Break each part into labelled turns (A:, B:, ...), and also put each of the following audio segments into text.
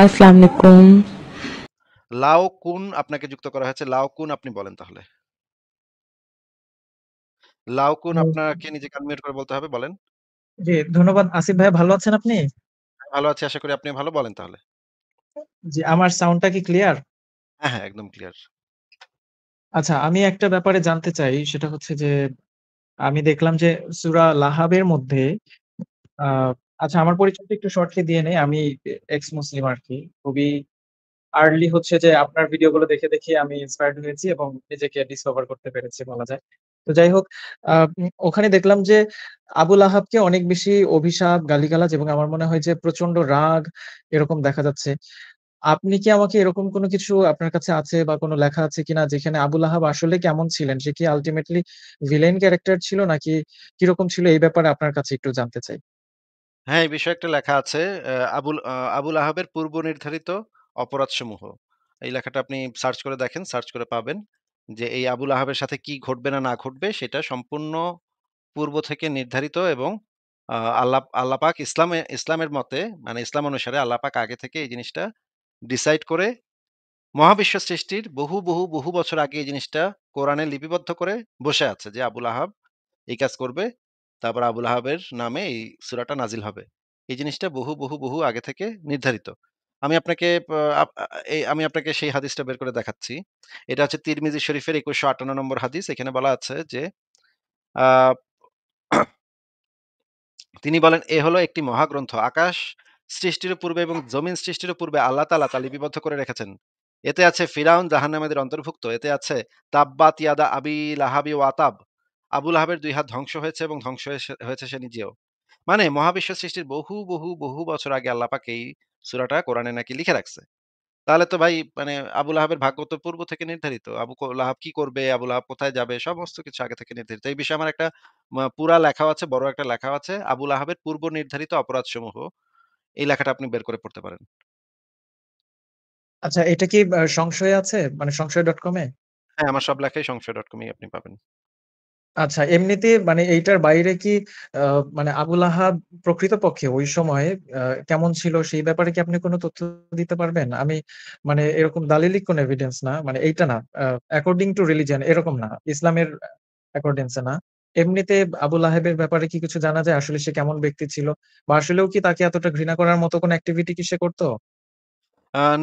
A: আসসালামু
B: লাও কুন আপনাকে যুক্ত করা হয়েছে লাও কুন আপনি বলেন তাহলে লাও কুন আপনাকে নিজেকে আনমিউট করে বলতে হবে বলেন
A: জি ধন্যবাদ আসিফ ভাই ভালো আছেন আপনি
B: হ্যাঁ, ভালো আছি আশা করি আপনি ভালো বলেন তাহলে
A: জি আমার সাউন্ডটা কি ক্লিয়ার
B: হ্যাঁ হ্যাঁ একদম ক্লিয়ার
A: আচ্ছা আমি একটা ব্যাপারে জানতে চাই সেটা হচ্ছে যে আমি দেখলাম যে সুরা লাহাবের মধ্যে আচ্ছা আমার পরিচয়টা একটু শর্টলি দিয়ে নেই আমি এক্স মুসলিম আর কি খুবই আর্লি হচ্ছে যে আপনার ভিডিওগুলো দেখে দেখে আমি ইন্সপায়ার্ড হয়েছি এবং নিজেকে ডিসকভার করতে পেরেছি বলা যায় তো যাই হোক ওখানে দেখলাম যে আবুল আহাবকে অনেক বেশি অভিশাপ গালিগালাজ এবং আমার মনে হয় যে প্রচন্ড রাগ এরকম দেখা যাচ্ছে আপনি কি আমাকে এরকম কোনো কিছু আপনার কাছে আছে বা কোনো লেখা আছে কিনা যেখানে আবুল আহাব আসলে কেমন ছিলেন সে কি আলটিমেটলি ভিলেন ক্যারেক্টার ছিল নাকি কিরকম ছিল এই ব্যাপারে আপনার কাছে একটু জানতে চাই
B: হ্যাঁ, এই বিষয়ে একটা লেখা আছে। আবুল আবুল আহাবের পূর্ব নির্ধারিত অপরাধসমূহ। এই লেখাটা আপনি সার্চ করে দেখেন, সার্চ করে পাবেন। যে এই আবুল আহাবের সাথে কি ঘটবে না না ঘটবে সেটা সম্পূর্ণ পূর্ব থেকে নির্ধারিত এবং আল্লাপ আল্লাপাক ইসলামে ইসলামের মতে মানে ইসলাম অনুসারে আল্লাপাক আগে থেকে এই জিনিসটা ডিসাইড করে মহাবিশ্ব সৃষ্টির বহু, বহু, বহু বছর আগে এই জিনিসটা কোরআনে লিপিবদ্ধ করে বসে আছে যে আবুল আহাব এই কাজ করবে। তারপর আবুল আহাবের নামে এই সুরাটা নাজিল হবে এই জিনিসটা বহু বহু বহু আগে থেকে নির্ধারিত আমি আপনাকে এই আমি আপনাকে সেই হাদিসটা বের করে দেখাচ্ছি এটা হচ্ছে তিরমিজি শরীফের একুশশো আটান্ন নম্বর হাদিস এখানে বলা আছে যে তিনি বলেন এ হলো একটি মহাগ্রন্থ আকাশ সৃষ্টির পূর্বে এবং জমিন সৃষ্টির পূর্বে আল্লাহ তালা তা লিপিবদ্ধ করে রেখেছেন এতে আছে ফিরাউন জাহান্নামেদের অন্তর্ভুক্ত এতে আছে তাব্বাত ইয়াদা আবি লাহাবি ও আতাব আবুল আহাবের দুই হাত ধ্বংস হয়েছে এবং ধ্বংস হয়েছে সে নিজেও মানে মহাবিশ্ব সৃষ্টির বহু বহু বহু বছর আগে আল্লাপাক এই সুরাটা কোরআনে নাকি লিখে রাখছে তাহলে তো ভাই মানে আবুল আহাবের ভাগ্য তো পূর্ব থেকে নির্ধারিত আবু আহাব কি করবে আবুল আহাব কোথায় যাবে সমস্ত কিছু আগে থেকে নির্ধারিত এই বিষয়ে আমার একটা পুরা লেখাও আছে বড় একটা লেখাও আছে আবুল আহাবের পূর্ব নির্ধারিত অপরাধ সমূহ এই লেখাটা আপনি বের করে পড়তে পারেন
A: আচ্ছা এটা কি সংশয় আছে মানে সংশয় ডট কমে হ্যাঁ
B: আমার সব লেখাই সংশয় ডট কমে আপনি পাবেন
A: আচ্ছা এমনিতে মানে এইটার বাইরে কি আ মানে আবুল লাহাব প্রকৃতপক্ষে ওই সময়ে কেমন ছিল সেই ব্যাপারে কি আপনি কোন তথ্য দিতে পারবেন? আমি মানে এরকম দালিলিক কোন এভিডেন্স না। মানে এইটা না। অ্যাকর্ডিং টু রিলিজিয়ন এরকম না। ইসলামের অ্যাকর্ডিংস না। এমনিতে আবুল আহেবের ব্যাপারে কি কিছু জানা যায়? আসলে সে কেমন ব্যক্তি ছিল? বা আসলেও কি তাকে এতটা ঘৃণা করার মতো কোন অ্যাক্টিভিটি কি সে করতো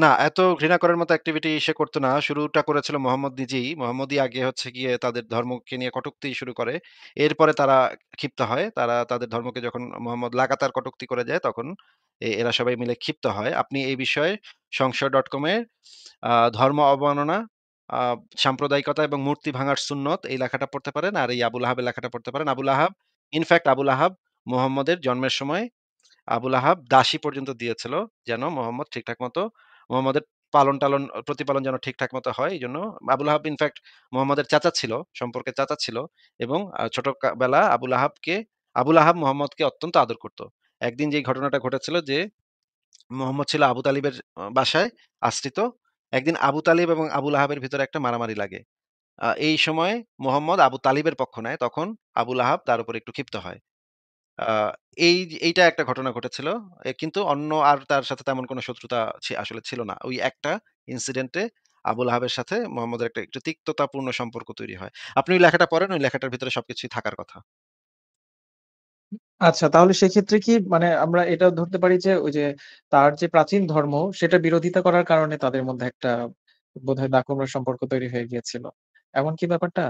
B: না, এত ঘৃণা করার মতো অ্যাক্টিভিটি সে করতো না। শুরুটা করেছিল মোহাম্মদ নিজেই। মোহাম্মদই আগে হচ্ছে গিয়ে তাদের ধর্মকে নিয়ে কটুক্তি শুরু করে। এরপরে তারা ক্ষিপ্ত হয়। তারা তাদের ধর্মকে যখন মোহাম্মদ লাগাতার কটুক্তি করে যায়, তখন এরা সবাই মিলে ক্ষিপ্ত হয়। আপনি এই বিষয়ে সংশয়.com ডট আ ধর্ম অবমাননা, সাম্প্রদায়িকতা এবং মূর্তি ভাঙার সুন্নত এই লেখাটা পড়তে পারেন। আর এই আবুল আহাবের লেখাটা পড়তে পারেন। আবুল আহাব ইনফ্যাক্ট আবুল আহাব মোহাম্মদের জন্মের সময় আবুল আহাব দাসী পর্যন্ত দিয়েছিল যেন মোহাম্মদ ঠিকঠাক মতো মোহাম্মদের পালন টালন প্রতিপালন যেন ঠিকঠাক মতো হয় এই জন্য আবুল আহাব ইনফ্যাক্ট মোহাম্মদের চাচা ছিল সম্পর্কে চাচা ছিল এবং বেলা আবুল আহাবকে আবুল আহাব মোহাম্মদকে অত্যন্ত আদর করত একদিন যে ঘটনাটা ঘটেছিল যে মোহাম্মদ ছিল আবু তালিবের বাসায় আশ্রিত একদিন আবু তালিব এবং আবুল আহাবের ভিতরে একটা মারামারি লাগে এই সময় মোহাম্মদ আবু তালিবের পক্ষ নেয় তখন আবুল আহাব তার উপর একটু ক্ষিপ্ত হয় এই এইটা একটা ঘটনা ঘটেছিল। কিন্তু অন্য আর তার সাথে তেমন কোনো শত্রুতা আসলে ছিল না। ওই একটা ইনসিডেন্টে আবুল আহাবের সাথে মোহাম্মদের একটা একটু তিক্ততাপূর্ণ সম্পর্ক তৈরি হয়। আপনি ওই লেখাটা পড়েন, ওই লেখাটার ভিতরে সবকিছুই থাকার কথা।
A: আচ্ছা তাহলে সেক্ষেত্রে কি মানে আমরা এটা ধরতে পারি যে ওই যে তার যে প্রাচীন ধর্ম সেটা বিরোধিতা করার কারণে তাদের মধ্যে একটা বোধহয় দাকমরা সম্পর্ক তৈরি হয়ে গিয়েছিল। এমন কি ব্যাপারটা?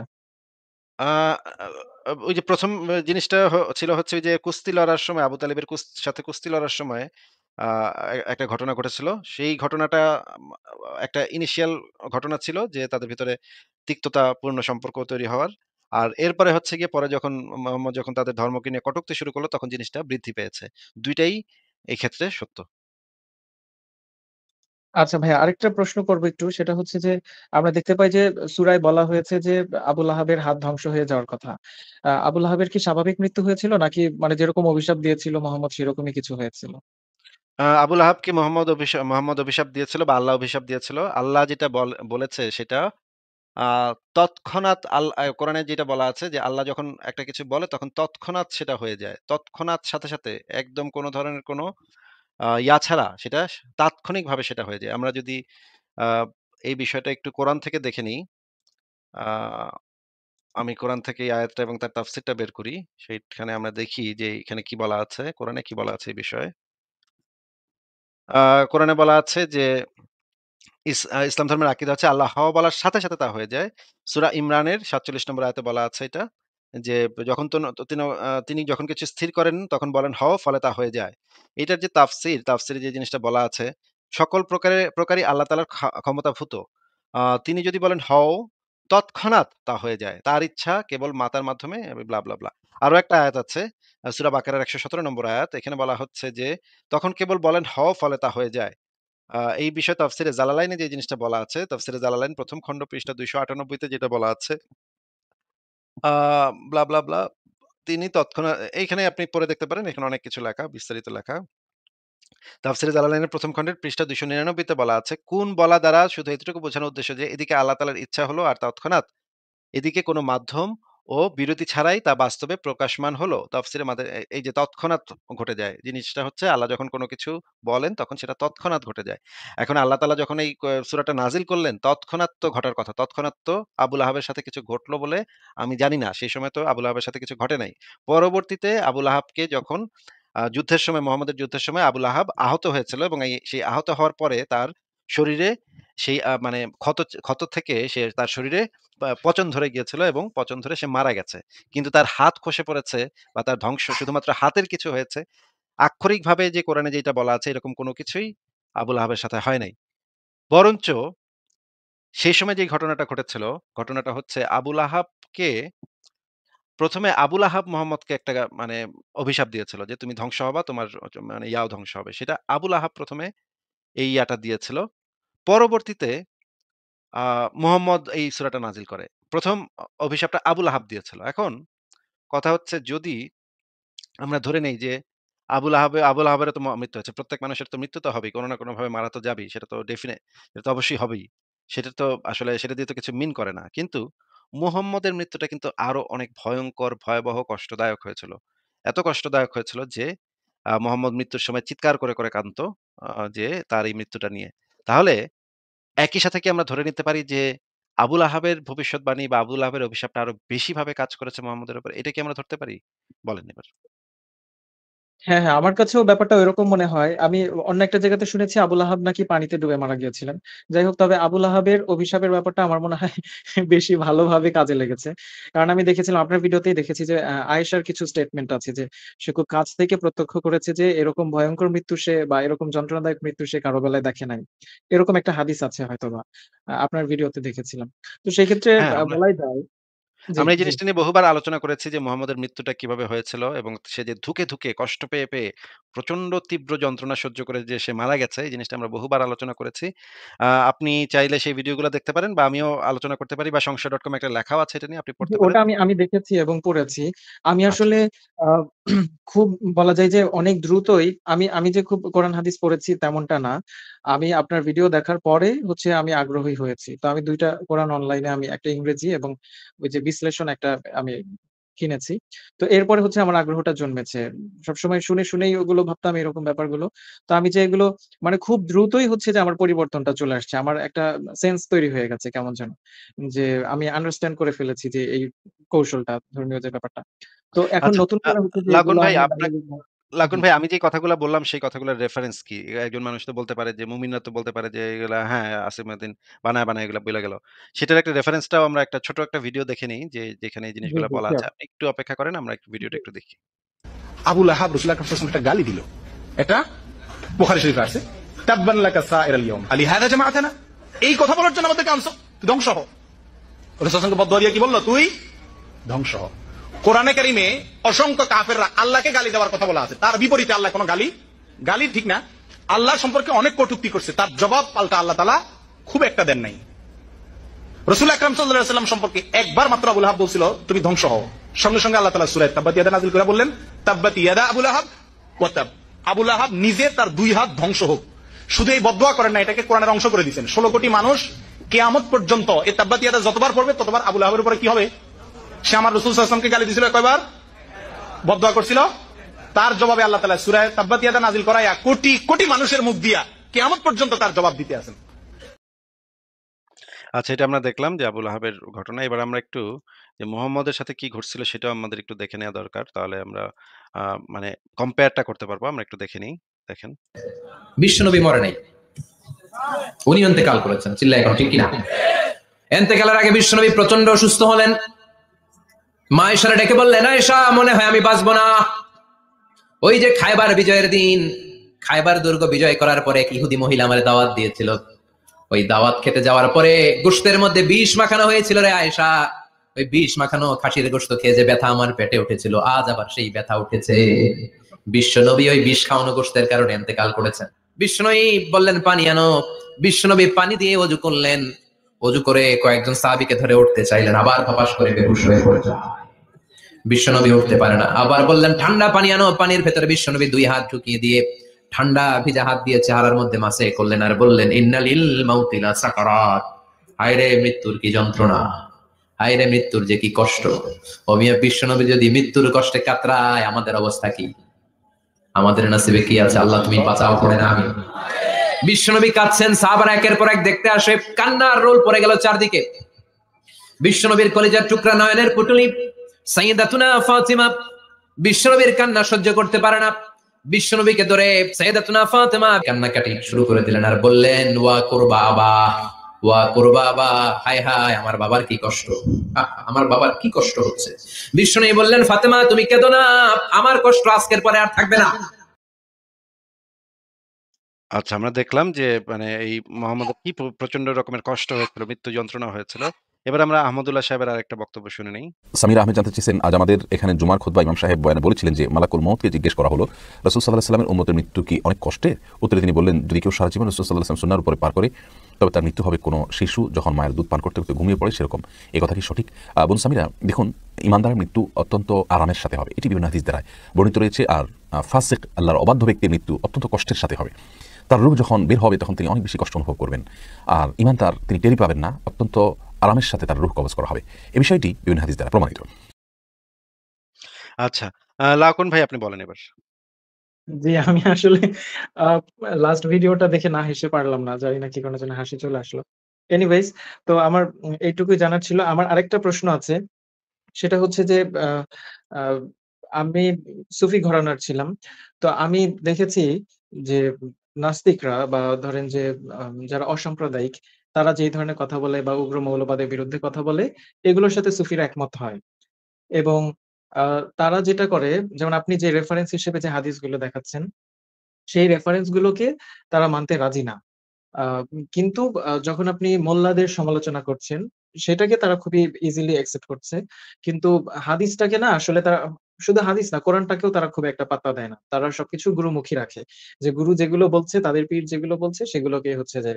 B: ওই যে প্রথম জিনিসটা ছিল হচ্ছে ওই যে কুস্তি লড়ার সময় আবু তালিবের সাথে কুস্তি লড়ার সময় একটা ঘটনা ঘটেছিল সেই ঘটনাটা একটা ইনিশিয়াল ঘটনা ছিল যে তাদের ভিতরে তিক্ততাপূর্ণ সম্পর্ক তৈরি হওয়ার আর এরপরে হচ্ছে গিয়ে পরে যখন মোহাম্মদ যখন তাদের ধর্মকে নিয়ে কটুক্তি শুরু করলো তখন জিনিসটা বৃদ্ধি পেয়েছে দুইটাই এই ক্ষেত্রে সত্য
A: আচ্ছা ভাইয়া আরেকটা প্রশ্ন করবো একটু সেটা হচ্ছে যে আমরা দেখতে পাই যে সূরায় বলা হয়েছে যে আবুল আহাবের হাত ধ্বংস হয়ে যাওয়ার কথা। আবুল আহাবের কি স্বাভাবিক মৃত্যু হয়েছিল নাকি মানে যেরকম অভিশাপ দিয়েছিল মোহাম্মদ সেরকমই কিছু হয়েছিল?
B: আবুল আবু লাহাবকে মোহাম্মদ অভিশা মোহাম্মদ অভিশাপ দিয়েছিল বা আল্লাহ অভিশাপ দিয়েছিল। আল্লাহ যেটা বলেছে সেটা আ তৎক্ষণাৎ আল্লাহ কোরআনে যেটা বলা আছে যে আল্লাহ যখন একটা কিছু বলে তখন তৎক্ষণাৎ সেটা হয়ে যায়। তৎক্ষণাৎ সাথে, সাথে একদম কোনো ধরনের কোনো ইয়া ছাড়া সেটা তাৎক্ষণিকভাবে সেটা হয়ে যায় আমরা যদি এই বিষয়টা একটু কোরআন থেকে দেখে নিই আমি কোরআন থেকে আয়াতটা এবং তার তাফসিরটা বের করি সেইখানে আমরা দেখি যে এখানে কি বলা আছে কোরআনে কি বলা আছে এই বিষয়ে কোরআনে বলা আছে যে ইসলাম ধর্মের আকিদা হচ্ছে আল্লাহ বলার সাথে সাথে তা হয়ে যায় সুরা ইমরানের সাতচল্লিশ নম্বর আয়তে বলা আছে এটা যে যখন তিনি যখন কিছু স্থির করেন তখন বলেন হও ফলে তা হয়ে যায় এটার যে তাফসির তাফসির যে জিনিসটা বলা আছে সকল প্রকারের প্রকারই আল্লাহ তালার ক্ষমতাভূত তিনি যদি বলেন হও তৎক্ষণাৎ তা হয়ে যায় তার ইচ্ছা কেবল মাতার মাধ্যমে ব্লাবলাবলা ব্লা আরো একটা আয়াত আছে সুরা বাকারের একশো সতেরো নম্বর আয়াত এখানে বলা হচ্ছে যে তখন কেবল বলেন হও ফলে তা হয়ে যায় এই বিষয়ে তফসিরে জালালাইনে যে জিনিসটা বলা আছে তফসিরে জালালাইন প্রথম খণ্ড পৃষ্ঠা দুইশো আটানব্বইতে যেটা বলা আছে আহ ব্লা ব্লা তিনি তৎক্ষণাৎ এইখানে আপনি পরে দেখতে পারেন এখানে অনেক কিছু লেখা বিস্তারিত লেখা তাফসির জালালাইনের প্রথম খণ্ডের পৃষ্ঠা দুশো নিরানব্বইতে বলা আছে কোন বলা দ্বারা শুধু এতটুকু বোঝানোর উদ্দেশ্য যে এদিকে আল্লাহ তালার ইচ্ছা হলো আর তৎক্ষণাৎ এদিকে কোনো মাধ্যম ও বিরতি ছাড়াই তা বাস্তবে প্রকাশমান হলো তাফসিরে মাদের এই যে তৎক্ষণাৎ ঘটে যায় জিনিসটা হচ্ছে আল্লাহ যখন কোনো কিছু বলেন তখন সেটা তৎক্ষণাৎ ঘটে যায় এখন আল্লাহ তালা যখন এই সুরাটা নাজিল করলেন তৎক্ষণাৎ তো ঘটার কথা তৎক্ষণাৎ তো আবুল আহাবের সাথে কিছু ঘটলো বলে আমি জানি না সেই সময় তো আবুল আহাবের সাথে কিছু ঘটে নাই পরবর্তীতে আবুল আহাবকে যখন যুদ্ধের সময় মোহাম্মদের যুদ্ধের সময় আবুল আহাব আহত হয়েছিল এবং সেই আহত হওয়ার পরে তার শরীরে সেই মানে ক্ষত ক্ষত থেকে সে তার শরীরে পচন ধরে গিয়েছিল এবং পচন ধরে সে মারা গেছে কিন্তু তার হাত খসে পড়েছে বা তার ধ্বংস শুধুমাত্র হাতের কিছু হয়েছে আক্ষরিকভাবে যে কোরআনে যেটা বলা আছে এরকম কোনো কিছুই আবুল আহাবের সাথে হয় নাই বরঞ্চ সেই সময় যে ঘটনাটা ঘটেছিল ঘটনাটা হচ্ছে আবুল আহাবকে প্রথমে আবুল আহাব মোহাম্মদকে একটা মানে অভিশাপ দিয়েছিল যে তুমি ধ্বংস হবা তোমার মানে ইয়াও ধ্বংস হবে সেটা আবুল আহাব প্রথমে এই ইয়াটা দিয়েছিল পরবর্তীতে মোহাম্মদ এই সুরাটা নাজিল করে প্রথম অভিশাপটা আবুল আহাব দিয়েছিল এখন কথা হচ্ছে যদি আমরা ধরে নেই যে আবুল আহাবে আবুল আহাবের তো মৃত্যু হচ্ছে প্রত্যেক মানুষের তো মৃত্যু তো হবেই কোনো না কোনোভাবে মারা তো যাবেই সেটা তো ডেফিনেট সেটা তো অবশ্যই হবেই সেটা তো আসলে সেটা দিয়ে তো কিছু মিন করে না কিন্তু মুহম্মদের মৃত্যুটা কিন্তু আরো অনেক ভয়ঙ্কর ভয়াবহ কষ্টদায়ক হয়েছিল এত কষ্টদায়ক হয়েছিল যে মোহাম্মদ মৃত্যুর সময় চিৎকার করে করে কাঁদতো যে তার এই মৃত্যুটা নিয়ে তাহলে একই সাথে কি আমরা ধরে নিতে পারি যে আবুল আহাবের ভবিষ্যৎবাণী বা আবুল আহাবের অভিশাপটা আরো বেশি ভাবে কাজ করেছে মোহাম্মদের উপর। এটা কি আমরা ধরতে পারি? বলেন এবার।
A: হ্যাঁ, হ্যাঁ, আমার কাছেও ব্যাপারটা ওইরকম মনে হয়। আমি অন্য একটা জায়গাতে শুনেছি আবুল আহাব নাকি পানিতে ডুবে মারা গিয়েছিলেন। যাই হোক তবে আবুল আহাবের অভিশাপের ব্যাপারটা আমার মনে হয় বেশি ভালোভাবে কাজে লেগেছে। কারণ আমি দেখেছিলাম আপনার ভিডিওতেই দেখেছি যে আয়েশার কিছু স্টেটমেন্ট আছে যে সে খুব কাছ থেকে প্রত্যক্ষ করেছে যে এরকম ভয়ঙ্কর মৃত্যু সে বা এরকম যন্ত্রণাদায়ক মৃত্যু সে কারো বেলায় দেখে নাই। এরকম একটা হাদিস আছে হয়তোবা। বা আপনার ভিডিওতে দেখেছিলাম। তো সেক্ষেত্রে ক্ষেত্রে হ্যাঁ, বলাই যায় আমরা এই জিনিসটা
B: নিয়ে বহুবার আলোচনা করেছি যে মোহাম্মদের মৃত্যুটা কিভাবে হয়েছিল এবং সে যে ধুকে ধুকে কষ্ট পেয়ে পেয়ে প্রচন্ড তীব্র যন্ত্রণা সহ্য করে যে সে মারা গেছে এই জিনিসটা আমরা বহুবার আলোচনা করেছি আপনি চাইলে সেই ভিডিওগুলো দেখতে পারেন বা আমিও আলোচনা করতে পারি বা সংসার ডট কম একটা লেখাও আছে এটা নিয়ে আপনি পড়তে পারেন
A: আমি আমি দেখেছি এবং পড়েছি আমি আচ্ছা। আসলে খুব বলা যায় যে অনেক দ্রুতই আমি আমি যে খুব কোরআন হাদিস পড়েছি তেমনটা না আমি আপনার ভিডিও দেখার পরে হচ্ছে আমি আগ্রহী হয়েছি তো আমি দুইটা কোরআন অনলাইনে আমি একটা ইংরেজি এবং ওই যে বিশ্লেষণ একটা আমি কিনেছি তো এরপরে হচ্ছে আমার আগ্রহটা জন্মেছে সবসময় শুনে শুনেই ওগুলো ভাবতাম এরকম ব্যাপারগুলো তো আমি যে এগুলো মানে খুব দ্রুতই হচ্ছে যে আমার পরিবর্তনটা চলে আসছে আমার একটা সেন্স তৈরি হয়ে গেছে কেমন যেন যে আমি আন্ডারস্ট্যান্ড করে ফেলেছি যে এই কৌশলটা ধর্মীয় যে ব্যাপারটা তো এখন আচ্ছা, নতুন করে হচ্ছে যে ভাই আপনাকে
B: লাকুন ভাই আমি যে কথাগুলো বললাম সেই কথাগুলোর রেফারেন্স কি? একজন মানুষ তো বলতে পারে যে মুমিনা তো বলতে পারে যে এগুলা হ্যাঁ, আসিফ মাদিন বানায়, বানায় এগুলো বলে গেল। সেটার একটা রেফারেন্সটাও আমরা একটা ছোট একটা ভিডিও দেখে নিই যে যেখানে এই জিনিসগুলো বলা আছে। আপনি আচ্ছা। একটু অপেক্ষা করেন আমরা একটু ভিডিওটা একটু দেখি। আবুল আহাব রসুল আকরাম সাল্লাল্লাহু একটা গালি দিল এটা বুখারী শরীফে আছে তাব্বান লাকা
A: সাইরাল ইয়াউম আলি হাদা জামাতানা এই কথা বলার জন্য আমাদেরকে আনছো ধ্বংস হ রসুল সাল্লাল্লাহু আলাইহি ওয়াসাল্লামকে বদদোয়া দিয়ে কি বললো তুই ধ্বংস হ কোরআনে কারিমে অসংখ্য কাফেররা আল্লাহকে গালি দেওয়ার কথা বলা আছে তার বিপরীতে আল্লাহ কোন গালি গালি ঠিক না আল্লাহ সম্পর্কে অনেক কটুক্তি করছে তার জবাব পাল্টা আল্লাহ তালা খুব একটা দেন নাই রসুল আকরাম সাল্লাম
C: সম্পর্কে একবার মাত্র আবুল হাব বলছিল তুমি ধ্বংস হও সঙ্গে সঙ্গে আল্লাহ তালা সুরায় তাব্বাত ইয়াদা নাজিল করে বললেন তাব্বাত
A: ইয়াদা আবুল আহাব ওয়াতাব আবুল আহাব নিজে তার দুই হাত ধ্বংস হোক শুধু এই বদয়া করেন না এটাকে কোরআনের অংশ করে দিচ্ছেন ষোলো কোটি মানুষ কেয়ামত পর্যন্ত এ তাব্বাত ইয়াদা যতবার পড়বে ততবার আবুল আহাবের উপরে কি হবে সে আমার রসুল আসলামকে গালি দিছিল কয়বার বদয়া করছিল তার জবাবে আল্লাহ তালা সুরায় তাব্বাতিয়াদা নাজিল করাইয়া কোটি কোটি মানুষের মুখ দিয়া কেমন পর্যন্ত তার জবাব দিতে আছেন
B: আচ্ছা এটা আমরা দেখলাম যে আবুল আহাবের ঘটনা এবার আমরা একটু যে মোহাম্মদের সাথে কি ঘটছিল সেটাও আমাদের একটু দেখে নেওয়া দরকার তাহলে আমরা মানে কম্পেয়ারটা করতে পারবো আমরা একটু দেখে নিই দেখেন বিশ্ব নবী মরে নাই উনি অন্তেকাল করেছেন চিল্লাই এখন ঠিক কিনা এন্তেকালের আগে বিশ্ব নবী প্রচন্ড
C: অসুস্থ হলেন মা এসারা ডেকে বললেন এসা মনে হয় আমি বাঁচবো না ওই যে খাইবার বিজয়ের দিন খাইবার দুর্গ বিজয় করার পরে এক ইহুদি মহিলা আমার দাওয়াত দিয়েছিল ওই দাওয়াত খেতে যাওয়ার পরে গোষ্ঠের মধ্যে বিষ মাখানো হয়েছিল রে আয়সা ওই বিষ মাখানো খাসির গোষ্ঠ খেয়ে যে ব্যথা আমার পেটে উঠেছিল আজ আবার সেই ব্যথা উঠেছে বিশ্বনবী ওই বিষ খাওয়ানো গোষ্ঠের কারণে এতেকাল করেছেন বিষ্ণই বললেন পানি আনো বিশ্বনবী পানি দিয়ে অজু করলেন অজু করে কয়েকজন সাহাবিকে ধরে উঠতে চাইলেন আবার ধপাস করে বেহুশ হয়ে পড়ে বিশ্বনবী উঠতে পারে না আবার বললেন ঠান্ডা পানি আনো পানির ভেতরে বিশ্বনবী দুই হাত ঢুকিয়ে দিয়ে ঠান্ডা ভিজা হাত দিয়ে চেহারার মধ্যে মাসে করলেন আর বললেন ইন্নালিল মাউতিলা সাকারাত হায়রে মৃত্যুর কি যন্ত্রণা হায়রে মৃত্যুর যে কি কষ্ট অমিয়া বিশ্বনবী যদি মৃত্যুর কষ্টে কাতরায় আমাদের অবস্থা কি আমাদের নাসিবে কি আছে আল্লাহ তুমি বাঁচাও করে না আমি বিশ্বনবী কাঁদছেন সাহাবারা একের পর এক দেখতে আসে কান্নার রোল পড়ে গেল চারদিকে বিশ্বনবীর কলেজের টুকরা নয়নের পুটুলি সাইয়েদাতুনা ফাতিমা বিশ্বনবীর কান্না সহ্য করতে পারে না বিশ্বনবীকে ধরে সাইয়েদাতুনা ফাতিমা কান্নাকাটি শুরু করে দিলেন আর বললেন ওয়া কর বাবা ওয়া কর বাবা হায় হায় আমার বাবার কি কষ্ট আমার বাবার কি কষ্ট হচ্ছে বিশ্বনবী বললেন ফাতেমা তুমি কেঁদো না আমার কষ্ট আজকের পরে আর থাকবে না
B: আচ্ছা আমরা দেখলাম যে মানে এই মোহাম্মদ কি হ্যাঁ। প্রচন্ড রকমের কষ্ট হয়েছিল মৃত্যু যন্ত্রণা হয়েছিল এবার আমরা আহমদুল্লাহ সাহেবের আর একটা বক্তব্য শুনে নেই
C: সামির আহমেদ জানতে চেয়েছেন আজ আমাদের এখানে জুমার খোদবা ইমাম সাহেব বয়ানে বলেছিলেন যে মালাকুল মহমদকে জিজ্ঞেস করা হলো রসুল সাল্লাহ সাল্লামের উম্মতের মৃত্যু কি অনেক কষ্টে উত্তরে তিনি বললেন যদি কেউ সারা জীবন রসুল সাল্লাহ সাল্লাম সুন্নার উপরে পার করে তবে তার মৃত্যু হবে কোনো শিশু যখন মায়ের দুধ পান করতে করতে ঘুমিয়ে পড়ে সেরকম এই কথা কি সঠিক বোন সামিরা দেখুন ইমানদারের মৃত্যু অত্যন্ত আরামের সাথে হবে এটি বিভিন্ন হাদিস দ্বারায় বর্ণিত রয়েছে আর ফাসেক আল্লাহর অবাধ্য ব্যক্তির মৃত্যু অত্যন্ত কষ্টের সাথে হবে তার রূপ যখন বের হবে তখন তিনি অনেক বেশি কষ্ট অনুভব করবেন আর ইমান তার তিনি টেরি পাবেন না অত্যন্ত আরামের সাথে তার রূপ কবজ করা হবে
B: এ বিষয়টি বিভিন্ন হাদিস দ্বারা প্রমাণিত আচ্ছা লাকুন ভাই আপনি বলেন এবার
A: জি আমি আসলে লাস্ট ভিডিওটা দেখে না হেসে পারলাম না জানি না কি কোনো জন্য হাসি চলে আসলো এনিওয়েজ তো আমার এইটুকুই জানার ছিল আমার আরেকটা প্রশ্ন আছে সেটা হচ্ছে যে আমি সুফি ঘরানার ছিলাম তো আমি দেখেছি যে নাস্তিকরা বা ধরেন যে যারা অসাম্প্রদায়িক তারা যে ধরনের কথা বলে বা উগ্র মৌলবাদের বিরুদ্ধে কথা বলে এগুলোর সাথে সুফির একমত হয় এবং তারা যেটা করে যেমন আপনি যে রেফারেন্স হিসেবে যে হাদিসগুলো দেখাচ্ছেন সেই রেফারেন্স গুলোকে তারা মানতে রাজি না কিন্তু যখন আপনি মোল্লাদের সমালোচনা করছেন সেটাকে তারা খুবই ইজিলি অ্যাকসেপ্ট করছে কিন্তু হাদিসটাকে না আসলে তারা শুধু হাদিস না কোরআনটাকেও তারা খুব একটা পাত্তা দেয় না তারা সবকিছু গুরুমুখী রাখে যে গুরু যেগুলো বলছে তাদের পীর যেগুলো বলছে সেগুলোকে হচ্ছে যে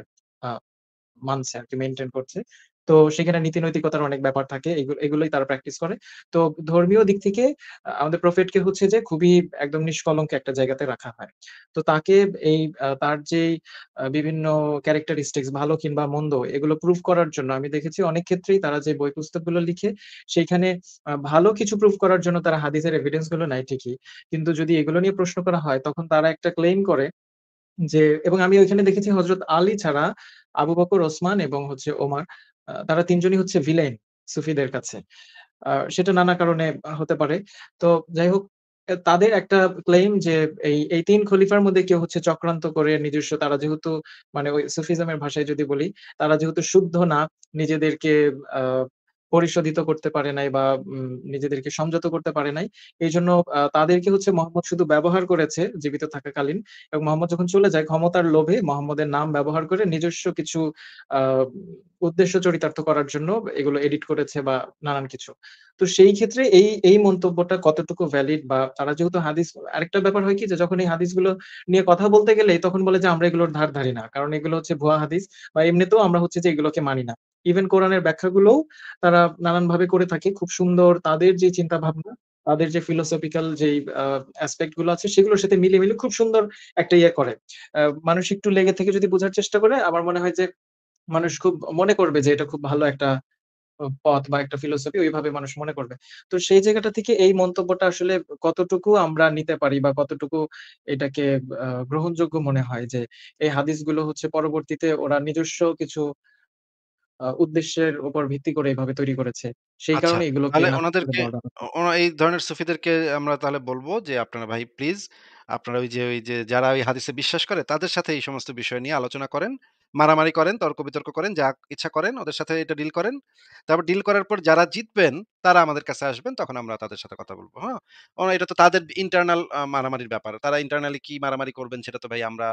A: মানছে আর কি মেনটেন করছে তো সেখানে নীতি নৈতিকতার অনেক ব্যাপার থাকে এগুলোই তারা প্র্যাকটিস করে তো ধর্মীয় দিক থেকে আমাদের প্রফেটকে হচ্ছে যে খুবই একদম নিষ্কলঙ্ক একটা জায়গাতে রাখা হয় তো তাকে এই তার যে বিভিন্ন ক্যারেক্টারিস্টিক্স ভালো কিংবা মন্দ এগুলো প্রুভ করার জন্য আমি দেখেছি অনেক ক্ষেত্রেই তারা যে বই পুস্তকগুলো লিখে সেইখানে ভালো কিছু প্রুভ করার জন্য তারা হাদিসের এভিডেন্স গুলো নাই ঠিকই কিন্তু যদি এগুলো নিয়ে প্রশ্ন করা হয় তখন তারা একটা ক্লেম করে যে এবং আমি ওইখানে দেখেছি হজরত আলী ছাড়া আবু বকর ওসমান এবং হচ্ছে ওমার তারা তিনজনই হচ্ছে ভিলেন সুফিদের কাছে সেটা নানা কারণে হতে পারে তো যাই হোক তাদের একটা ক্লেম যে এই এই তিন খলিফার মধ্যে কেউ হচ্ছে চক্রান্ত করে নিজস্ব তারা যেহেতু মানে ওই সুফিজমের ভাষায় যদি বলি তারা যেহেতু শুদ্ধ না নিজেদেরকে পরিশোধিত করতে পারে নাই বা নিজেদেরকে সংযত করতে পারে নাই এই জন্য তাদেরকে হচ্ছে মোহাম্মদ শুধু ব্যবহার করেছে জীবিত থাকাকালীন এবং মোহাম্মদ যখন চলে যায় ক্ষমতার লোভে মোহাম্মদের নাম ব্যবহার করে নিজস্ব কিছু উদ্দেশ্য চরিতার্থ করার জন্য এগুলো এডিট করেছে বা নানান কিছু তো সেই ক্ষেত্রে এই এই মন্তব্যটা কতটুকু ভ্যালিড বা তারা যেহেতু হাদিস আরেকটা ব্যাপার হয় কি যে যখন এই হাদিসগুলো নিয়ে কথা বলতে গেলে তখন বলে যে আমরা এগুলোর ধার ধারি না কারণ এগুলো হচ্ছে ভুয়া হাদিস বা এমনিতেও আমরা হচ্ছে যে এগুলোকে মানি না ইভেন কোরআনের ব্যাখ্যাগুলোও তারা নানান ভাবে করে থাকে খুব সুন্দর তাদের যে চিন্তা ভাবনা তাদের যে ফিলোসফিক্যাল যে অ্যাসপেক্ট গুলো আছে সেগুলোর সাথে মিলে মিলে খুব সুন্দর একটা ইয়ে করে মানুষ একটু লেগে থেকে যদি বোঝার চেষ্টা করে আমার মনে হয় যে মানুষ খুব মনে করবে যে এটা খুব ভালো একটা পথ বা একটা ফিলোসফি ওইভাবে মানুষ মনে করবে তো সেই জায়গাটা থেকে এই মন্তব্যটা আসলে কতটুকু আমরা নিতে পারি বা কতটুকু এটাকে গ্রহণযোগ্য মনে হয় যে এই হাদিসগুলো হচ্ছে পরবর্তীতে ওরা নিজস্ব কিছু উদ্দেশ্যের উপর ভিত্তি করে এভাবে তৈরি করেছে সেই আচ্ছা, কারণে এগুলো তাহলে ওনাদেরকে
B: এই ধরনের সুফিদেরকে আমরা তাহলে বলবো যে আপনারা ভাই প্লিজ আপনারা ওই যে ওই যে যারা ওই হাদিসে বিশ্বাস করে তাদের সাথে এই সমস্ত বিষয় নিয়ে আলোচনা করেন মারামারি করেন তর্ক বিতর্ক করেন যা ইচ্ছা করেন ওদের সাথে এটা ডিল করেন তারপর ডিল করার পর যারা জিতবেন তারা আমাদের কাছে আসবেন তখন আমরা তাদের সাথে কথা বলবো হ্যাঁ এটা তো তাদের ইন্টারনাল মারামারির ব্যাপার তারা ইন্টারনালি কি মারামারি করবেন সেটা তো ভাই আমরা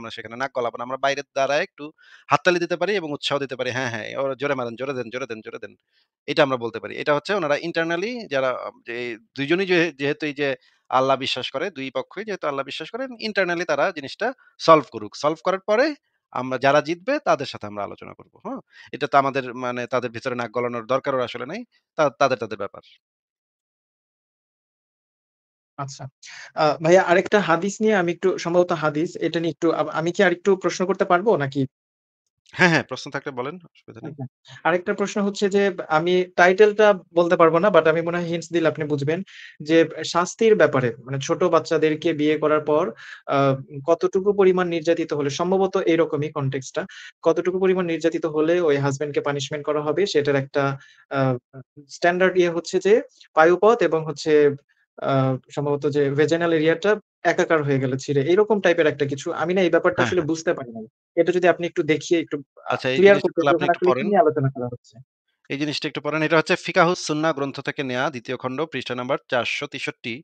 B: আমরা সেখানে নাক গলাবো আমরা বাইরের দ্বারা একটু হাততালি দিতে পারি এবং উৎসাহ দিতে পারি হ্যাঁ হ্যাঁ ওরা জোরে মারেন জোরে দেন জোরে দেন জোরে দেন এটা আমরা বলতে পারি এটা হচ্ছে ওনারা ইন্টারনালি যারা যে দুইজনই যেহেতু এই যে আল্লাহ বিশ্বাস করে দুই পক্ষই যেহেতু আল্লাহ বিশ্বাস করেন ইন্টারনালি তারা জিনিসটা সলভ করুক সলভ করার পরে আমরা যারা জিতবে তাদের সাথে আমরা আলোচনা করব হ্যাঁ এটা তো আমাদের মানে তাদের ভিতরে নাক গলানোর দরকারও আসলে নাই তাদের তাদের ব্যাপার
A: আচ্ছা ভাইয়া আরেকটা হাদিস নিয়ে আমি একটু সম্ভবত হাদিস এটা নিয়ে একটু আমি কি আরেকটু প্রশ্ন করতে পারবো নাকি হ্যাঁ, হ্যাঁ, প্রশ্ন থাকলে বলেন, অসুবিধা নেই। আচ্ছা, আরেকটা প্রশ্ন হচ্ছে যে আমি টাইটেলটা বলতে পারবো না। বাট আমি মনে হয় হিন্টস দিলে আপনি বুঝবেন। যে শাস্তির ব্যাপারে মানে ছোট বাচ্চাদেরকে বিয়ে করার পর কতটুকু পরিমাণ নির্যাতিত হলে সম্ভবত এরকমই কনটেক্সট কতটুকু পরিমাণ নির্যাতিত হলে ওই হাজবেন্ডকে পানিশমেন্ট করা হবে সেটার একটা স্ট্যান্ডার্ড ইয়ে হচ্ছে যে পায়ুপথ এবং হচ্ছে সম্ভবত যে ভেজেনাল এরিয়াটা একাকার হয়ে গেল ছিঁড়ে এরকম টাইপের একটা কিছু আমি না এই ব্যাপারটা হ্যাঁ, আসলে হ্যাঁ। বুঝতে পারি না এটা যদি আপনি একটু দেখিয়ে একটু ক্লিয়ার আচ্ছা, করতে আপনি একটু আলোচনা করা হচ্ছে এই জিনিসটা একটু পড়েন এটা হচ্ছে
B: ফিকাহুস সুন্না গ্রন্থ থেকে নেয়া দ্বিতীয় খণ্ড পৃষ্ঠা নাম্বার চারশো তেষট্টি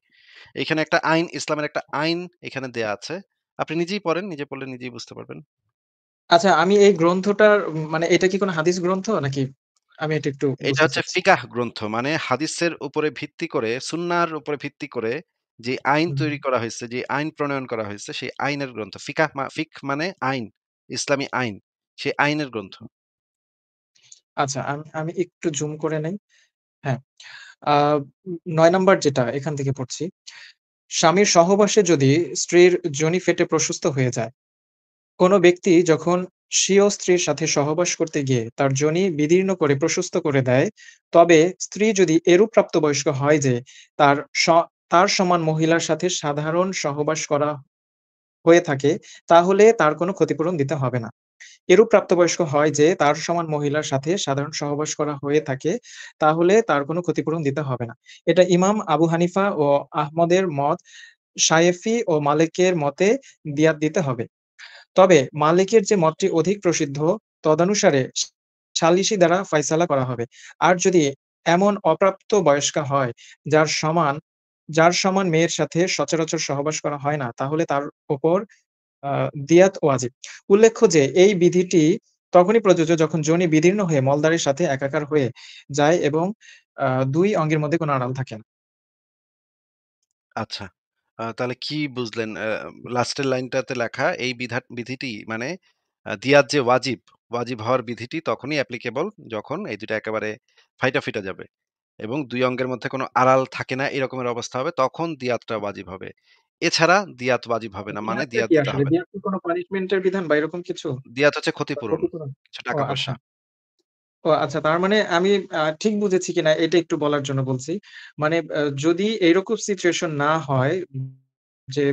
B: এখানে একটা আইন ইসলামের একটা আইন এখানে দেয়া আছে আপনি নিজেই পড়েন নিজে পড়লে নিজেই বুঝতে পারবেন
A: আচ্ছা আমি এই গ্রন্থটার মানে এটা কি কোনো হাদিস গ্রন্থ নাকি আমি এটা একটু এটা হচ্ছে
B: ফিকাহ গ্রন্থ মানে হাদিসের উপরে ভিত্তি করে সুন্নার উপরে ভিত্তি করে যে আইন তৈরি করা হয়েছে যে আইন প্রণয়ন করা হয়েছে সেই আইনের গ্রন্থ ফিকাহ ফিক মানে আইন ইসলামী
A: আইন সেই আইনের গ্রন্থ আচ্ছা আমি আমি একটু জুম করে নেই হ্যাঁ নয় নাম্বার যেটা এখান থেকে পড়ছি স্বামীর সহবাসে যদি স্ত্রীর জনি ফেটে প্রশস্ত হয়ে যায় কোনো ব্যক্তি যখন স্বীয় স্ত্রীর সাথে সহবাস করতে গিয়ে তার যোনি বিদীর্ণ করে প্রশস্ত করে দেয় তবে স্ত্রী যদি এরূপ প্রাপ্তবয়স্ক হয় যে তার তার সমান মহিলার সাথে সাধারণ সহবাস করা হয়ে থাকে তাহলে তার কোনো ক্ষতিপূরণ দিতে হবে না এরূপ প্রাপ্তবয়স্ক হয় যে তার সমান মহিলার সাথে সাধারণ সহবাস করা হয়ে থাকে তাহলে তার কোনো ক্ষতিপূরণ দিতে হবে না এটা ইমাম আবু হানিফা ও আহমদের মত সায়েফি ও মালিকের মতে দিয়াত দিতে হবে তবে মালিকের যে মতটি অধিক প্রসিদ্ধ তদনুসারে সালিসি দ্বারা ফয়সালা করা হবে আর যদি এমন অপ্রাপ্ত বয়স্কা হয় যার সমান যার সমান মেয়ের সাথে সচরাচর সহবাস করা হয় না তাহলে তার উপর দিয়াত ওয়াজিব উল্লেখ্য যে এই বিধিটি তখনই প্রযোজ্য যখন যোনি বিদীর্ণ হয়ে মলদারের সাথে একাকার হয়ে যায় এবং দুই অঙ্গের মধ্যে কোনো আড়াল থাকে না
B: আচ্ছা আহ, তাহলে কি বুঝলেন? লাস্টের লাইনটাতে লেখা এই বিধা বিধিটি মানে আ দিয়াত যে ওয়াজিব, ওয়াজিব হওয়ার বিধিটি তখনই অ্যাপ্লিকেবল যখন এই দুটা একেবারে ফাইটা-ফিটা যাবে এবং দুই অঙ্গের মধ্যে কোনো আড়াল থাকে না এরকমের অবস্থা হবে তখন দিয়াতটা ওয়াজিব হবে। এছাড়া দিয়াত ওয়াজিব হবে না মানে দিয়াত দিয়াত
A: কোনো পানিশমেন্টের বিধান বা এরকম কিছু?
B: দিয়াত হচ্ছে ক্ষতিপূরণ। কিছু টাকা-পয়সা।
A: ও আচ্ছা তার মানে আমি ঠিক বুঝেছি কিনা এটা একটু বলার জন্য বলছি। মানে যদি এইরকম সিচুয়েশন না হয় যে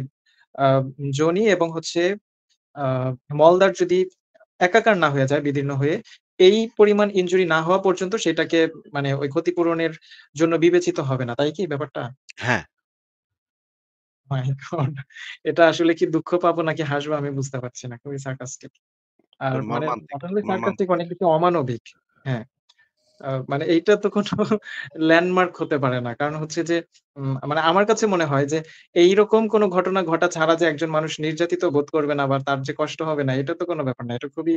A: জনি এবং হচ্ছে মলদার মলদ্বার যদি একাকার না হয়ে যায়, বিদীর্ণ হয়ে, এই পরিমাণ ইনজুরি না হওয়া পর্যন্ত সেটাকে মানে ওই ক্ষতিপূরণের জন্য বিবেচিত হবে না। তাই কি ব্যাপারটা? হ্যাঁ। oh এটা আসলে কি দুঃখ পাবো নাকি হাসবো আমি বুঝতে পারছি না। খুবই সার্কাস্টিক। আর মানে অনেক কিছু অমানবিক। হ্যাঁ মানে এইটা তো কোনো ল্যান্ডমার্ক হতে পারে না কারণ হচ্ছে যে মানে আমার কাছে মনে হয় যে এইরকম কোনো ঘটনা ঘটা ছাড়া যে একজন মানুষ নির্যাতিত বোধ করবে না বা তার যে কষ্ট হবে না এটা তো কোনো ব্যাপার না এটা খুবই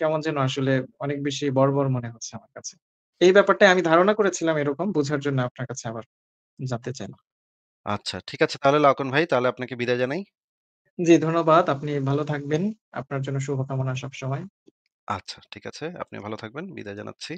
A: কেমন যেন আসলে অনেক বেশি বর্বর মনে হচ্ছে আমার কাছে এই ব্যাপারটা আমি ধারণা করেছিলাম এরকম বোঝার জন্য আপনার কাছে আবার জানতে চাইলাম
B: আচ্ছা ঠিক আছে তাহলে লাকন ভাই তাহলে আপনাকে বিদায় জানাই
A: জি ধন্যবাদ আপনি ভালো থাকবেন আপনার জন্য শুভকামনা সবসময়
B: আচ্ছা ঠিক আছে। আপনিও ভালো থাকবেন। বিদায় জানাচ্ছি।